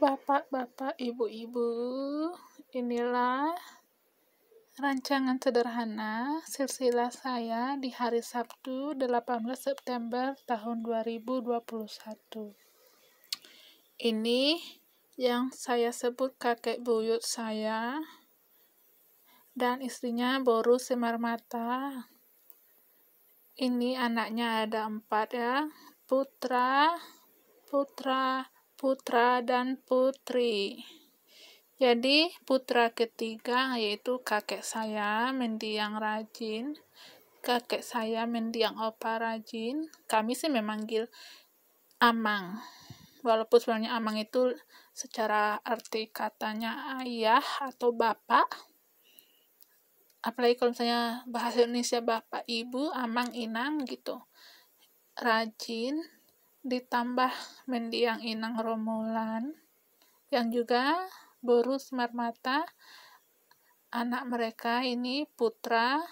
bapak-bapak, ibu-ibu, inilah rancangan sederhana silsilah saya di hari Sabtu 18 September tahun 2021. Ini yang saya sebut kakek buyut saya dan istrinya Boru Semarmata. Ini anaknya ada empat ya, Putra, Putra, putra dan putri. Jadi, putra ketiga yaitu kakek saya, mendiang rajin. Kakek saya, mendiang opa rajin. Kami sih memanggil Amang. Walaupun sebenarnya Amang itu secara arti katanya ayah atau bapak. Apalagi kalau misalnya bahasa Indonesia bapak, ibu, amang, inang gitu. Rajin, ditambah mendiang Inang Romulan yang juga Borus Marmata anak mereka ini putra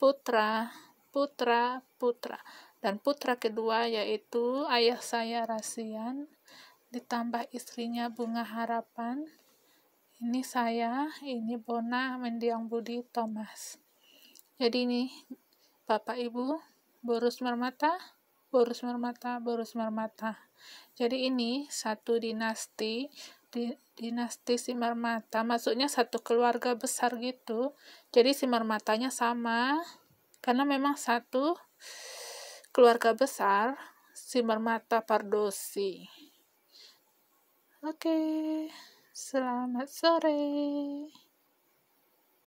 putra putra putra dan putra kedua yaitu ayah saya Rasian ditambah istrinya Bunga Harapan ini saya ini Bona mendiang Budi Thomas jadi ini Bapak Ibu Borus Marmata Borus Marmata, Borus Marmata. Jadi ini satu dinasti, di, dinasti marmata. maksudnya satu keluarga besar gitu. Jadi si marmatanya sama, karena memang satu keluarga besar si marmata Pardosi. Oke, selamat sore.